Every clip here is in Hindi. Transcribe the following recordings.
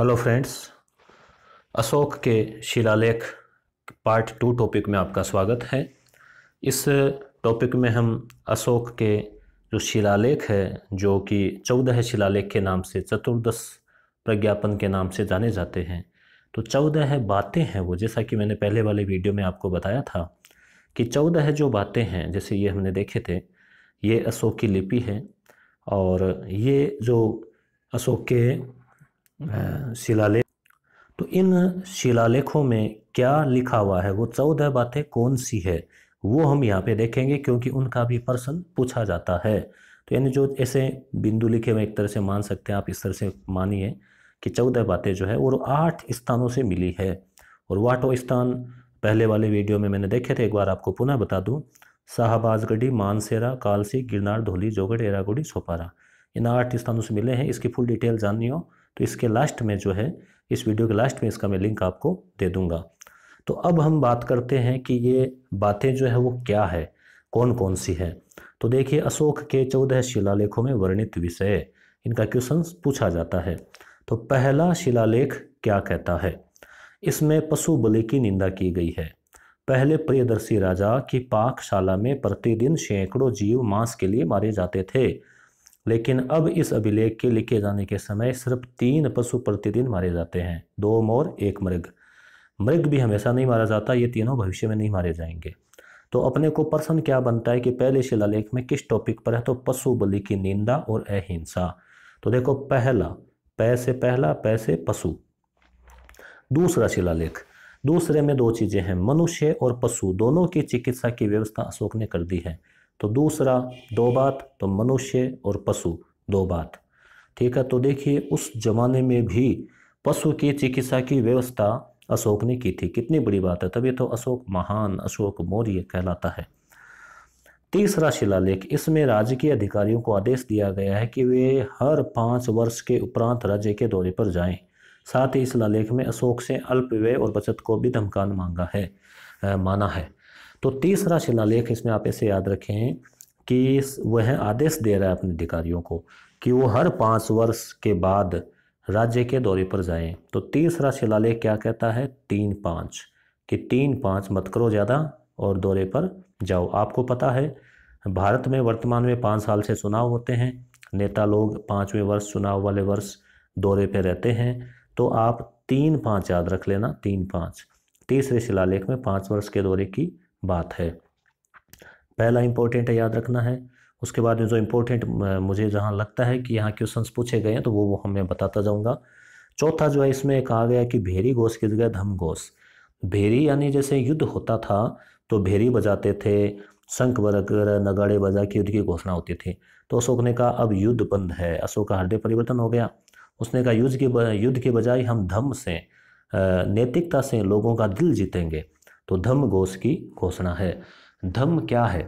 हेलो फ्रेंड्स अशोक के शिलालेख पार्ट टू टॉपिक में आपका स्वागत है इस टॉपिक में हम अशोक के जो शिलालेख है जो कि चौदह शिलालेख के नाम से चतुर्दश प्रज्ञापन के नाम से जाने जाते हैं तो चौदह बातें हैं वो जैसा कि मैंने पहले वाले वीडियो में आपको बताया था कि चौदह जो बातें हैं जैसे ये हमने देखे थे ये अशोक की लिपि है और ये जो अशोक के हम्म। शिलालेख तो इन शिलालेखों में क्या लिखा हुआ है वो चौदह बातें कौन सी है वो हम यहाँ पे देखेंगे क्योंकि उनका भी प्रश्न पूछा जाता है तो यानी जो ऐसे बिंदु लिखे हुए एक तरह से मान सकते हैं आप इस तरह से मानिए कि चौदह बातें जो है और आठ स्थानों से मिली है और वो आठों स्थान पहले वाले वीडियो में मैंने देखे थे एक बार आपको पुनः बता दूँ शाहबाजगढ़ी मानसेरा कालसी गिरनार धोली जोगढ़ एरागुड़ी सोपारा इन आठ स्थानों से मिले हैं इसकी फुल डिटेल जाननी हो तो इसके लास्ट में जो है इस वीडियो के लास्ट में इसका मैं लिंक आपको दे दूंगा तो अब हम बात करते हैं कि ये बातें जो है वो क्या है कौन कौन सी है तो देखिए अशोक के चौदह शिलालेखों में वर्णित विषय इनका क्वेश्चन पूछा जाता है तो पहला शिलालेख क्या कहता है इसमें पशु बलि की निंदा की गई है पहले प्रियदर्शी राजा की पाकशाला में प्रतिदिन सैकड़ों जीव मांस के लिए मारे जाते थे लेकिन अब इस अभिलेख के लिखे जाने के समय सिर्फ तीन पशु प्रतिदिन मारे जाते हैं दो मोर एक मृग मृग भी हमेशा नहीं मारा जाता ये तीनों भविष्य में नहीं मारे जाएंगे तो अपने को प्रश्न क्या बनता है कि पहले शिलालेख में किस टॉपिक पर है तो पशु बलि की निंदा और अहिंसा तो देखो पहला पै से पहला पैसे पशु दूसरा शिलालेख दूसरे में दो चीज़ें हैं मनुष्य और पशु दोनों की चिकित्सा की व्यवस्था अशोक ने कर दी है तो दूसरा दो बात तो मनुष्य और पशु दो बात ठीक है तो देखिए उस जमाने में भी पशु की चिकित्सा की व्यवस्था अशोक ने की थी कितनी बड़ी बात है तभी तो अशोक महान अशोक मौर्य कहलाता है तीसरा शिलालेख इसमें राज्य के अधिकारियों को आदेश दिया गया है कि वे हर पाँच वर्ष के उपरांत राज्य के दौरे पर जाएं। साथ ही शिलालेख में अशोक से अल्प व्यय और बचत को भी धमकान मांगा है आ, माना है तो तीसरा शिलालेख इसमें आप ऐसे याद रखें कि वह आदेश दे रहा है अपने अधिकारियों को कि वो हर पाँच वर्ष के बाद राज्य के दौरे पर जाएं तो तीसरा शिलालेख क्या कहता है तीन पाँच कि तीन पाँच मत करो ज़्यादा और दौरे पर जाओ आपको पता है भारत में वर्तमान में पाँच साल से चुनाव होते हैं नेता लोग पाँचवें वर्ष चुनाव वाले वर्ष दौरे पर रहते हैं तो आप तीन पाँच याद रख लेना तीन पाँच तीसरे शिलालेख में पाँच वर्ष के दौरे की बात है पहला इंपॉर्टेंट याद रखना है उसके बाद में जो इम्पोर्टेंट मुझे जहाँ लगता है कि यहाँ क्वेश्चन पूछे गए हैं तो वो वो हमें बताता जाऊँगा चौथा जो है इसमें कहा गया कि भेरी घोष की जगह धम घोष भेरी यानी जैसे युद्ध होता था तो भेरी बजाते थे शंख वगैरह नगाड़े बजा के युद्ध की घोषणा होती थी तो अशोक ने कहा अब युद्ध बंद है अशोक का हृदय परिवर्तन हो गया उसने कहा युद्ध के युद्ध के बजाय हम धम से नैतिकता से लोगों का दिल जीतेंगे तो धम्म घोष की घोषणा है धम्म क्या है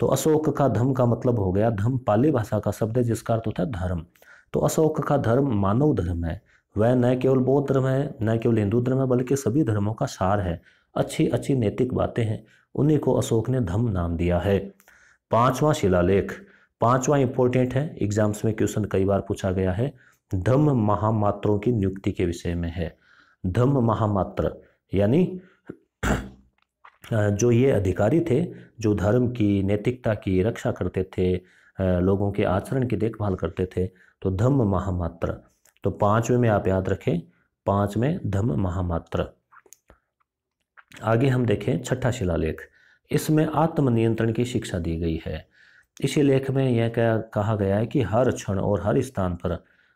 तो अशोक का धम्म का मतलब हो गया धम्म पाली भाषा का शब्द है जिसका अर्थ होता है धर्म तो अशोक का धर्म मानव धर्म है वह न केवल बौद्ध धर्म है न केवल हिंदू धर्म है बल्कि सभी धर्मों का सार है अच्छी अच्छी नैतिक बातें हैं उन्हीं को अशोक ने धम्म नाम दिया है पांचवा शिलालेख पांचवा इंपॉर्टेंट है एग्जाम्स में क्वेश्चन कई बार पूछा गया है धम्म महामात्रों की नियुक्ति के विषय में है धम्म महामात्र यानी जो ये अधिकारी थे जो धर्म की नैतिकता की रक्षा करते थे लोगों के आचरण की देखभाल करते थे तो धम्म महामात्र तो पांचवें में आप याद रखें पांच में धम्म महामात्र आगे हम देखें छठा शिलालेख इसमें आत्म नियंत्रण की शिक्षा दी गई है इसी लेख में यह कहा गया है कि हर क्षण और हर स्थान पर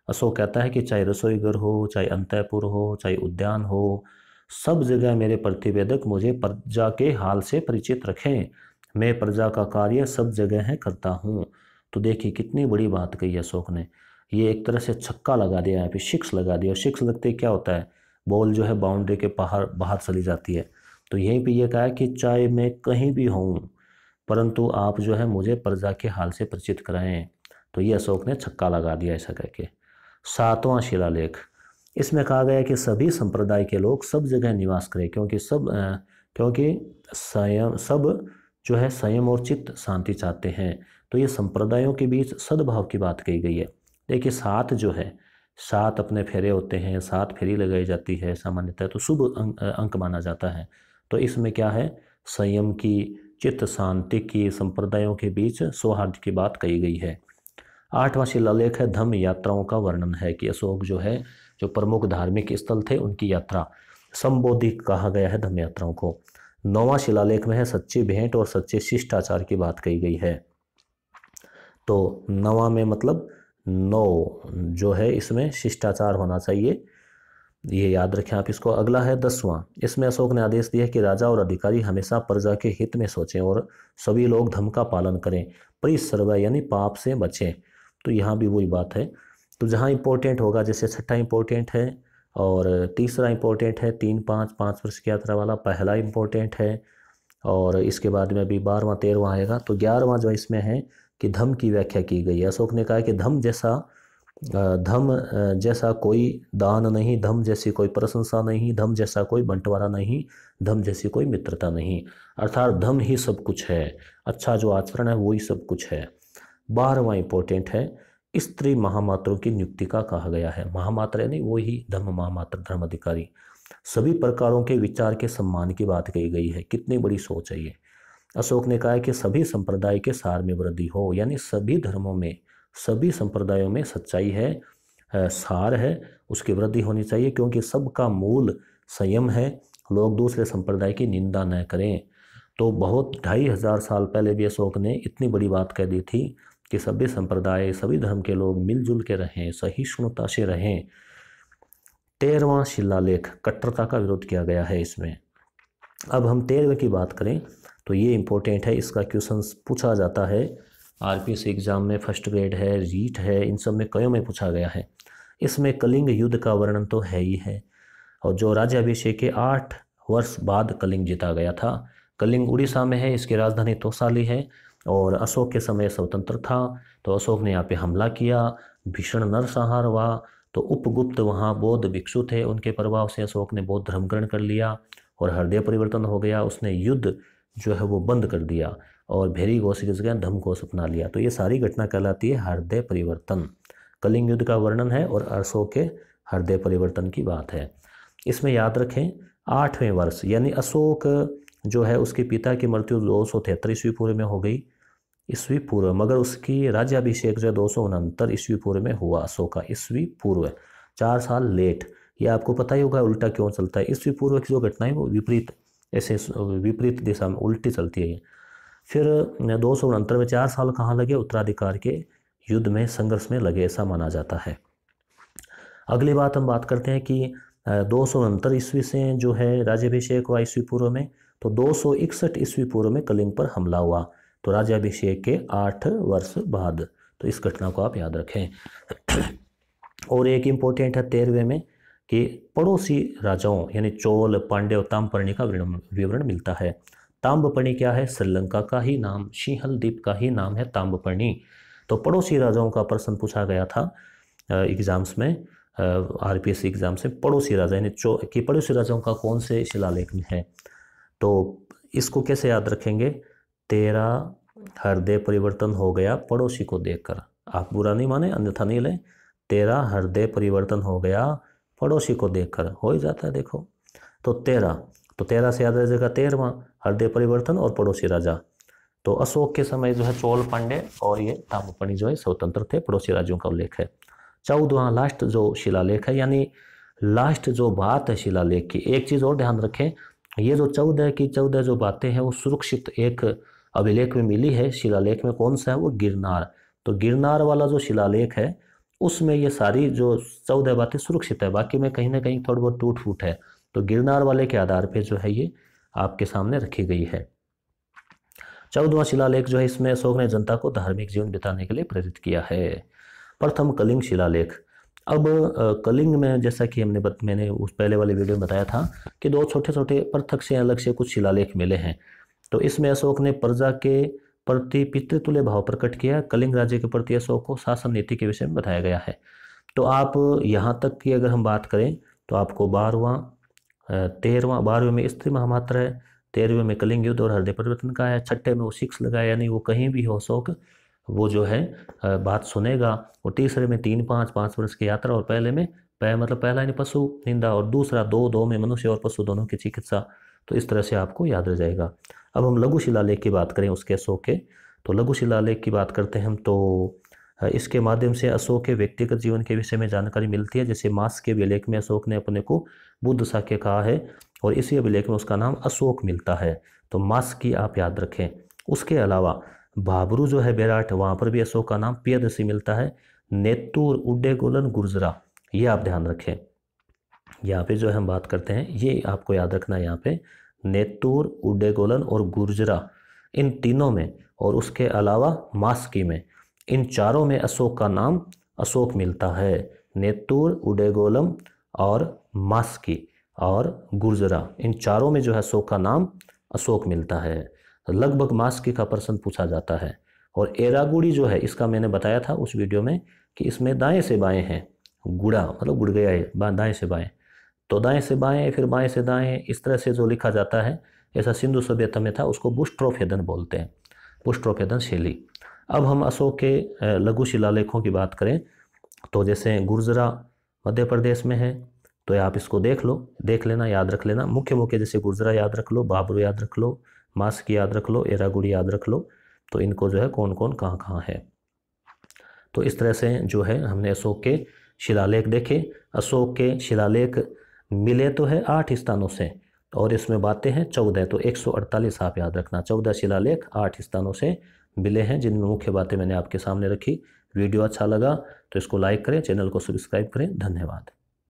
अशोक कहता है कि चाहे रसोईघर हो चाहे अंतपुर हो चाहे उद्यान हो सब जगह मेरे प्रतिवेदक मुझे प्रजा के हाल से परिचित रखें मैं प्रजा का कार्य सब जगह है करता हूँ तो देखिए कितनी बड़ी बात कही अशोक ने ये एक तरह से छक्का लगा दिया यहाँ पे शिक्ष लगा दिया और लगते क्या होता है बॉल जो है बाउंड्री के बाहर बाहर चली जाती है तो यहीं पे ये कहा कि चाहे मैं कहीं भी हूँ परंतु आप जो है मुझे प्रजा के हाल से परिचित कराएं तो ये अशोक ने छक्का लगा दिया ऐसा कह के सातवां शिलालेख इसमें कहा गया कि सभी संप्रदाय के लोग सब जगह निवास करें क्योंकि सब क्योंकि संयम सब जो है संयम और चित्त शांति चाहते हैं तो ये संप्रदायों के बीच सद्भाव की बात कही गई है देखिए सात जो है सात अपने फेरे होते हैं सात फेरी लगाई जाती है सामान्यतः तो शुभ अंक, अंक माना जाता है तो इसमें क्या है संयम की चित्त शांति की संप्रदायों के बीच सौहार्द की बात कही गई है आठवां शिलालेख है धम्म यात्राओं का वर्णन है कि अशोक जो है जो प्रमुख धार्मिक स्थल थे उनकी यात्रा संबोधित कहा गया है धर्म यात्राओं को नवा शिलालेख में है सच्ची भेंट और सच्चे शिष्टाचार की बात कही गई है तो नवा में मतलब नौ जो है इसमें शिष्टाचार होना चाहिए ये याद रखें आप इसको अगला है दसवां इसमें अशोक ने आदेश दिया कि राजा और अधिकारी हमेशा प्रजा के हित में सोचें और सभी लोग धर्म का पालन करें परिस यानी पाप से बचें तो यहाँ भी वही बात है तो जहाँ इम्पोर्टेंट होगा जैसे छठा इम्पोर्टेंट है और तीसरा इम्पोर्टेंट है तीन पाँच पाँच वर्ष की यात्रा वाला पहला इम्पोर्टेंट है और इसके बाद में अभी बारहवा तेरहवा आएगा तो ग्यारहवा जो इसमें है कि धम की व्याख्या की गई अशोक ने कहा कि धम जैसा धम जैसा कोई दान नहीं धम जैसी कोई प्रशंसा नहीं धम जैसा कोई बंटवारा नहीं धम जैसी कोई मित्रता नहीं अर्थात धम ही सब कुछ है अच्छा जो आचरण है वही सब कुछ है बारहवा इम्पोर्टेंट है स्त्री महामात्रों की नियुक्ति का कहा गया है महामात्र यानी वो ही धर्म महामात्र धर्म अधिकारी सभी प्रकारों के विचार के सम्मान की बात कही गई है कितनी बड़ी सोच है ये अशोक ने कहा कि सभी संप्रदाय के सार में वृद्धि हो यानी सभी धर्मों में सभी संप्रदायों में सच्चाई है सार है उसकी वृद्धि होनी चाहिए क्योंकि सबका मूल संयम है लोग दूसरे संप्रदाय की निंदा न करें तो बहुत ढाई हज़ार साल पहले भी अशोक ने इतनी बड़ी बात कह दी थी कि सभी संप्रदाय सभी धर्म के लोग मिलजुल के रहें सहिष्णुता से रहें तेरहवां शिलालेख कट्टरता का विरोध किया गया है इसमें अब हम तेरहवें की बात करें तो ये इम्पोर्टेंट है इसका क्वेश्चन पूछा जाता है आरपीएससी एग्ज़ाम में फर्स्ट ग्रेड है रीट है इन सब में कयों में पूछा गया है इसमें कलिंग युद्ध का वर्णन तो है ही है और जो राज्याभिषेक के आठ वर्ष बाद कलिंग जीता गया था कलिंग उड़ीसा में है इसकी राजधानी तोसाली है और अशोक के समय स्वतंत्र था तो अशोक ने यहाँ पे हमला किया भीषण नरसंहार हुआ तो उपगुप्त वहाँ बौद्ध भिक्षु थे उनके प्रभाव से अशोक ने बौद्ध धर्म ग्रहण कर लिया और हृदय परिवर्तन हो गया उसने युद्ध जो है वो बंद कर दिया और भेरी घोष की जगह धम घोष अपना लिया तो ये सारी घटना कहलाती है हृदय परिवर्तन कलिंग युद्ध का वर्णन है और अशोक के हृदय परिवर्तन की बात है इसमें याद रखें आठवें वर्ष यानी अशोक जो है उसके पिता की मृत्यु दो सौ ईस्वी पूर्व में हो गई ईस्वी पूर्व मगर उसकी राज्याभिषेक जो है दो सौ उनहत्तर ईस्वी पूर्व में हुआ अशोका ईस्वी पूर्व चार साल लेट ये आपको पता ही होगा उल्टा क्यों चलता है ईस्वी पूर्व की जो घटना है वो विपरीत ऐसे विपरीत दिशा में उल्टी चलती है फिर दो सौ उनहत्तर में चार साल कहाँ लगे उत्तराधिकार के युद्ध में संघर्ष में लगे ऐसा माना जाता है अगली बात हम बात करते हैं कि दो सौ उनहत्तर ईस्वी से जो है राज्याभिषेक हुआ ईस्वी पूर्व में तो दो सौ इकसठ ईस्वी पूर्व में कलिंग पर हमला हुआ तो राज्याभिषेक के आठ वर्ष बाद तो इस घटना को आप याद रखें और एक इम्पोर्टेंट है तेरहवें में कि पड़ोसी राजाओं यानी चोल पांडे और ताम्रपर्णी का विवरण मिलता है ताम्बपर्णी क्या है श्रीलंका का ही नाम शिहल द्वीप का ही नाम है ताम्बपर्णी तो पड़ोसी राजाओं का प्रश्न पूछा गया था एग्ज़ाम्स में आर पी एस एग्ज़ाम से पड़ोसी राजा यानी चो कि पड़ोसी राजाओं का कौन से शिलालेख में है तो इसको कैसे याद रखेंगे तेरा हृदय परिवर्तन हो गया पड़ोसी को देखकर आप बुरा नहीं माने अन्यथा नहीं लें तेरा हृदय परिवर्तन हो गया पड़ोसी को देखकर हो ही जाता है देखो तो तेरा तो तेरा से याद रह जाएगा तेरवा हृदय परिवर्तन और पड़ोसी राजा तो अशोक के समय जो है चोल पांडे और ये तामपणी जो है स्वतंत्र थे पड़ोसी राज्यों का उल्लेख है चौदवा लास्ट जो शिलालेख है यानी लास्ट जो बात है शिलालेख की एक चीज़ और ध्यान रखें ये जो चौदह की चौदह जो बातें हैं वो सुरक्षित एक अभिलेख में मिली है शिलालेख में कौन सा है वो गिरनार तो गिरनार वाला जो शिलालेख है उसमें ये सारी जो चौदह बातें सुरक्षित है बाकी में कहीं ना कहीं थोड़ी बहुत टूट फूट है तो गिरनार वाले के आधार पर जो है ये आपके सामने रखी गई है चौदवा शिलालेख जो है इसमें अशोक ने जनता को धार्मिक जीवन बिताने के लिए प्रेरित किया है प्रथम कलिंग शिलालेख अब कलिंग में जैसा कि हमने बत, मैंने उस पहले वाले वीडियो में बताया था कि दो छोटे छोटे पृथक से अलग से कुछ शिलालेख मिले हैं तो इसमें अशोक ने प्रजा के प्रति पितृतुल्य भाव प्रकट किया कलिंग राज्य के प्रति अशोक को शासन नीति के विषय में बताया गया है तो आप यहाँ तक की अगर हम बात करें तो आपको बारहवा तेरहवा बारहवें में स्त्री महामात्र है तेरहवें में कलिंग युद्ध और हृदय परिवर्तन का है छठे में वो सिक्स लगाया यानी वो कहीं भी हो अशोक वो जो है बात सुनेगा और तीसरे में तीन पाँच पाँच वर्ष की यात्रा और पहले में पह मतलब पहला यानी पशु निंदा और दूसरा दो दो में मनुष्य और पशु दोनों की चिकित्सा तो इस तरह से आपको याद रह जाएगा अब हम लघु शिलालेख की बात करें उसके अशोक के तो लघु शिलालेख की बात करते हैं हम तो इसके माध्यम से अशोक के व्यक्तिगत जीवन के विषय में जानकारी मिलती है जैसे मास के अभिलेख में अशोक ने अपने को बुद्ध साख्य कहा है और इसी अभिलेख में उसका नाम अशोक मिलता है तो मास की आप याद रखें उसके अलावा भाबरू जो है बेराट वहाँ पर भी अशोक का नाम पियदसी मिलता है नेतूर उड्डेगोलन गुर्जरा ये आप ध्यान रखें यहाँ पे जो हम बात करते हैं ये आपको याद रखना है यहाँ पे नेतूर उडेगोलन और गुर्जरा इन तीनों में और उसके अलावा मास्की में इन चारों में अशोक का नाम अशोक मिलता है नेतूर उडेगोलम और मास्की और गुर्जरा इन चारों में जो है अशोक का नाम अशोक मिलता है लगभग मास्की का प्रश्न पूछा जाता है और एरागुड़ी जो है इसका मैंने बताया था उस वीडियो में कि इसमें दाएं से बाएं हैं गुड़ा मतलब गुड़ गया है दाएं से बाएं तो दाएं से बाएं फिर बाएं से दाएं इस तरह से जो लिखा जाता है ऐसा सिंधु सभ्यता में था उसको बुष्ट्रोफेदन बोलते हैं पुष्ट्रोफेदन शैली अब हम अशोक के लघु शिलालेखों की बात करें तो जैसे गुर्जरा मध्य प्रदेश में है तो आप इसको देख लो देख लेना याद रख लेना मुख्य मुख्य जैसे गुर्जरा याद रख लो बाबरू याद रख लो मास्क याद रख लो एरागुड़ी याद रख लो तो इनको जो है कौन कौन कहाँ कहाँ है तो इस तरह से जो है हमने अशोक के शिलालेख देखे अशोक के शिलालेख मिले तो है आठ स्थानों से तो और इसमें बातें हैं चौदह तो 148 आप याद रखना चौदह शिलालेख आठ स्थानों से मिले हैं जिनमें मुख्य बातें मैंने आपके सामने रखी वीडियो अच्छा लगा तो इसको लाइक करें चैनल को सब्सक्राइब करें धन्यवाद